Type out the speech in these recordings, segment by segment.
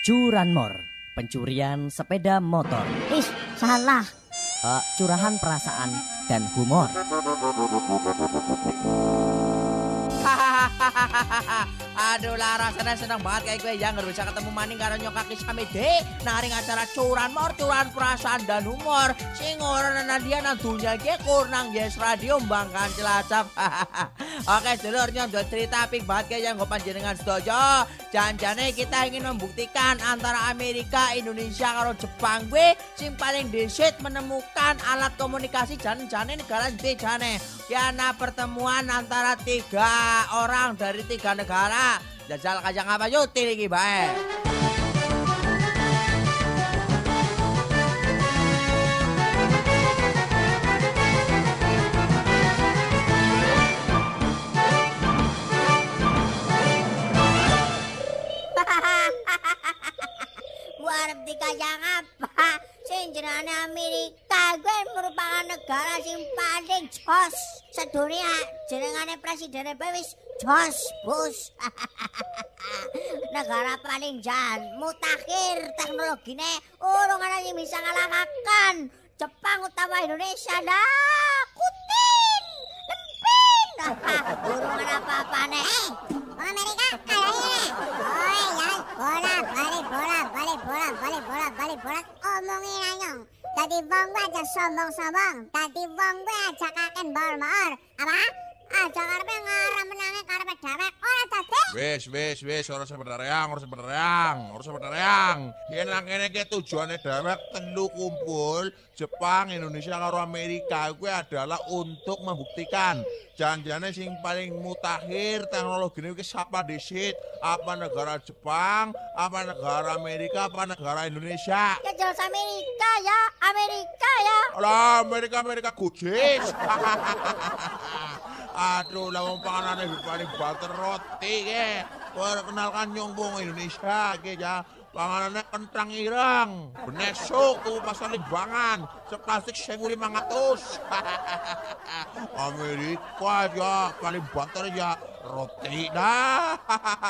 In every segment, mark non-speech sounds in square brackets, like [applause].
curanmor, pencurian sepeda motor. Ih, salah. Uh, curahan perasaan dan humor. [laughs] Aduh lah rasanya senang banget kayak gue ya nggak bisa ketemu maning karena nyokaki samede naring acara curan mor curan perasaan dan humor singor dia nang dunia kurang yes radio bangkan celacap [laughs] Oke dulur dua cerita pik banget kayak yang gue panjenengan sedojo Janjane kita ingin membuktikan antara Amerika, Indonesia, karo Jepang gue Sing paling desit menemukan alat komunikasi jan-jane negara jane karena pertemuan antara tiga orang dari tiga negara. Jajal kajang apa yuk lagi baik. ngerti kayak apa Sejarahnya Amerika Gue merupakan negara yang paling jos Sedunia Jenengannya presiden Bewis Jos Bus [laughs] Negara paling jahat Mutakhir teknologinya Orang ada yang bisa ngalahkan Jepang utama Indonesia Nah kutin Lempin Orang [laughs] ada apa-apa nih eh, Amerika kayaknya Oi bolak balik bolak balik bolak balik bolak balik bolak omongin anyong tadi wong gue aja sombong sombong tadi wong gue aja kaken bal mar apa aja ah, karepe ngarep menange karepe dhewek ora oh, ya dadi wis wis wis ora sebenarnya ora sebenarnya ora sebenarnya ini lang ini tujuannya tujuane dhewek telu kumpul Jepang Indonesia karo Amerika gue adalah untuk membuktikan janjane sing paling mutakhir teknologi ini siapa disit apa negara Jepang apa negara Amerika apa negara Indonesia ya jelas Amerika ya Amerika ya lah Amerika Amerika kucing [laughs] Aduh, lawang panganan ini paling butter roti ke. Perkenalkan nyongbong Indonesia ke ya. Panganannya kentang irang. Benek suku pasar bangan. Seplastik sengu lima ratus. [laughs] Amerika ya, paling butter ya. Roti dah.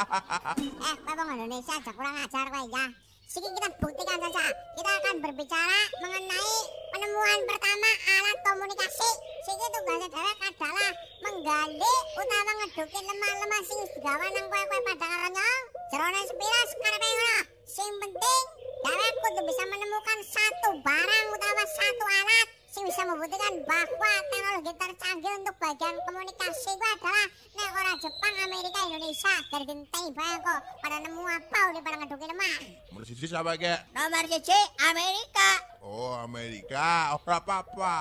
[laughs] eh, ngomong Indonesia aja kurang ajar kowe ya. Sini kita buktikan saja. Kita akan berbicara mengenai penemuan pertama alat komunikasi sige tunggal sa dewek adalah menggandik utama ngedukin lemah-lemah sing segawa nang kue-kue pada karanya jerone sepira sekarang yang ngono sing penting dewek kudu bisa menemukan satu barang utawa satu alat sing bisa membuktikan bahwa teknologi tercanggih untuk bagian komunikasi itu adalah nek orang Jepang, Amerika, Indonesia dari genteng banyak kok pada nemu apa udah pada ngeduki lemah nomor siji siapa kek? nomor siji Amerika oh Amerika ora apa-apa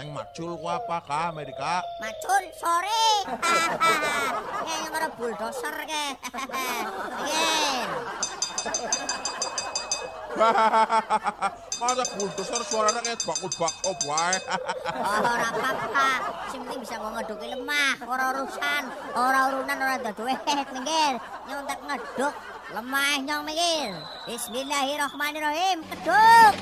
yang macul ku apa kah Amerika? Macul sorry Kayak ngero bulldozer ke. Nggih. Masa buntu sor suaranya kayak bakut-bak op oh wae. Ora apa-apa. Sing bisa ngedoki lemah, ora urusan, ora urunan ora dadu wet minggir. Nyontek ngeduk lemah nyong minggir. Bismillahirrahmanirrahim. Keduk.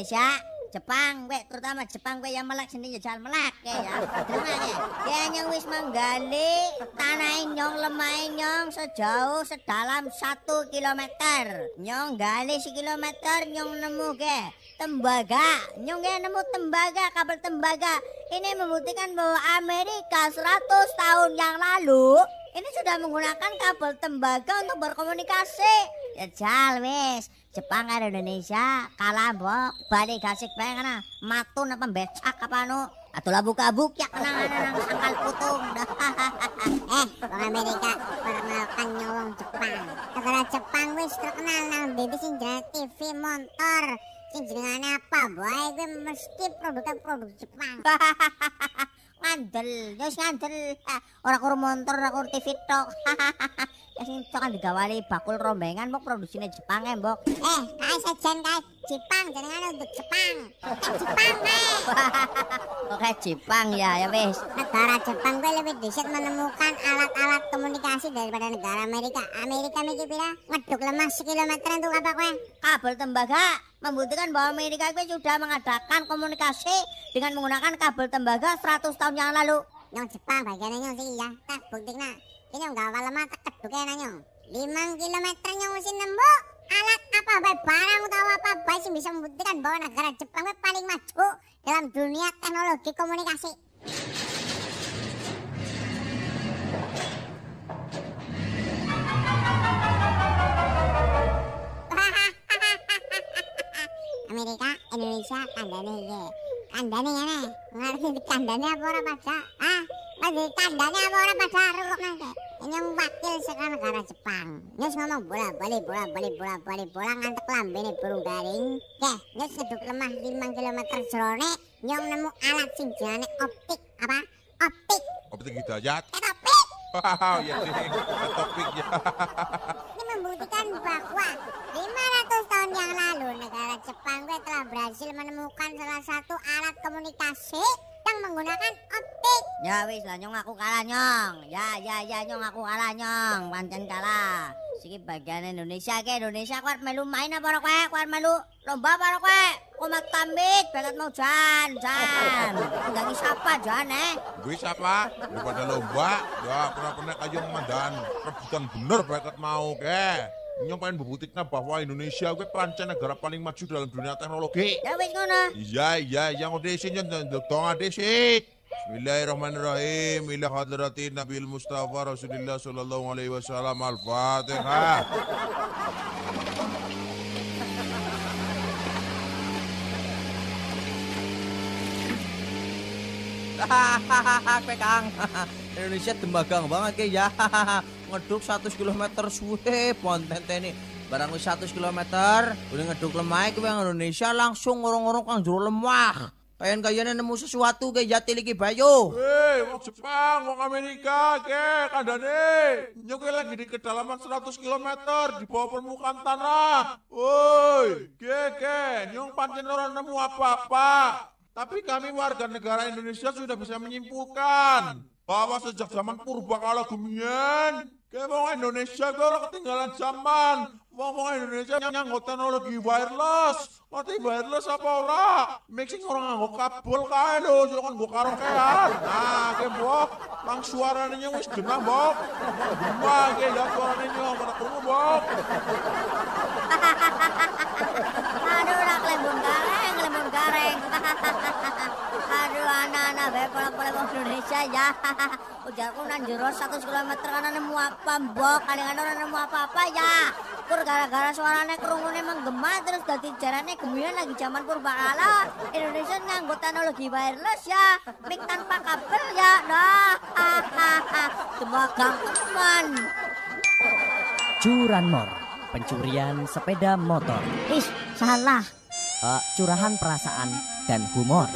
Indonesia Jepang we, terutama Jepang gue yang melak sendiri jalan melak ya. Dengar ya. ya. ya wis menggali tanah nyong lemah nyong sejauh sedalam satu kilometer. Nyong gali si kilometer nyong nemu ke tembaga. Nyong ke nemu tembaga kabel tembaga. Ini membuktikan bahwa Amerika 100 tahun yang lalu ini sudah menggunakan kabel tembaga untuk berkomunikasi. Jajal ya wis. Jepang karo Indonesia kalah mbok. Bali gasik bae kana. Matun apa becak apa anu. Atau lah buka-buk ya nang angkal putung. [laughs] eh, wong Amerika perkenalkan nyolong Jepang. Negara Jepang wis terkenal nang dede sing TV motor. Sing jenengane apa, boy? Gue mesti produk-produk Jepang. [laughs] ngandel, ya wis ngandel. [laughs] Ora kur motor, ora kur TV tok. Iya sing kan digawali bakul rombengan mbok produksine Jepang ya mbok. Eh, kae sejen kae Jepang jenengan untuk Jepang. Jepang kae. Oke Jepang ya, ya wis. Negara Jepang gue lebih dhisik menemukan alat-alat komunikasi daripada negara Amerika. Amerika miki pira? ngeduk lemah sekilometer itu apa kowe? Kabel tembaga membuktikan bahwa Amerika gue sudah mengadakan komunikasi dengan menggunakan kabel tembaga 100 tahun yang lalu. Yang Jepang bagiannya yang sih ya. Tak buktikan Kinyong gawal lemah teket duke nanyong. Limang kilometer nyong usin nembok. Alat apa bay barang atau apa bay sih bisa membuktikan bahwa negara Jepang baik paling maju dalam dunia teknologi komunikasi. Amerika, Indonesia, kandane ye. Kandane ya, Ngerti kandane apa ora pada? Ah, lagi tandanya apa orang pada rukuk nangke. Ini yang wakil sekarang negara Jepang. Nyus ngomong bola bali bola bali bola bali bola lambe lambene burung garing. Oke, nyus ngeduk lemah 5 km jerone nyong nemu alat sing optik apa? Optik. Optik hidayat. Gitu optik. Wow, ya sih, topik ya. Ini membuktikan bahwa 500 tahun yang lalu negara Jepang gue telah berhasil menemukan salah satu alat komunikasi datang menggunakan optik. Ya wis lah nyong aku kalah nyong. Ya ya ya nyong aku kalah nyong. Pancen kalah. Siki bagian Indonesia ke Indonesia kuat melu main apa kowe? Eh? Kuat melu lomba apa kowe? Eh? Komat tambit banget mau jan jan. Enggak disapa jan eh. Gue sapa? Lu pada lomba ya pernah-pernah kayo mandan rebutan bener banget mau ke nyompain bubutiknya bahwa Indonesia gue pancen negara paling maju dalam dunia teknologi. Ya wis ngono. Iya iya yang udah sih dong ada sih. Bismillahirrahmanirrahim. Ila hadratin Nabi Mustafa Rasulullah sallallahu alaihi wasallam al-Fatihah. Hahaha, kang. Indonesia tembakang banget kayak ya ngeduk 100 km suwe ponten teni barang 100 km udah ngeduk lemah ke Indonesia langsung ngorong-ngorong kang juru lemah Kayaknya kayane nemu sesuatu kayak jati lagi bayo. Hei, mau eh, Jepang, mau Amerika, ke kandane. Nyoke lagi di kedalaman 100 km di bawah permukaan tanah. Woi, ke ke, nyong pancen orang nemu apa-apa. Tapi kami warga negara Indonesia sudah bisa menyimpulkan bahwa sejak zaman purba kala gumian Kayak Indonesia gue orang ketinggalan zaman. Wong wong Indonesia nganggo teknologi wireless. Ngerti wireless apa ora? Mixing orang nganggo kabel kae lho, yo kan gue karaokean. Nah, kayak mbok, mang suaranya wis genah mbok. Wah, kayak suaranya ora krungu mbok bareng. [laughs] Aduh anak-anak bae pola-pola wong Indonesia ya. [laughs] Ujarku nang jero 100 km kan nemu apa mbok, kalian kadang ora nemu apa-apa ya. Kur gara-gara suarane kerungune menggema terus dadi jarane gemilan lagi zaman purba kala. Indonesia nganggo teknologi wireless ya. Mik tanpa kabel ya. Nah. [laughs] Demagang teman. Curanmor, pencurian sepeda motor. Ih, salah uh, curahan perasaan dan humor.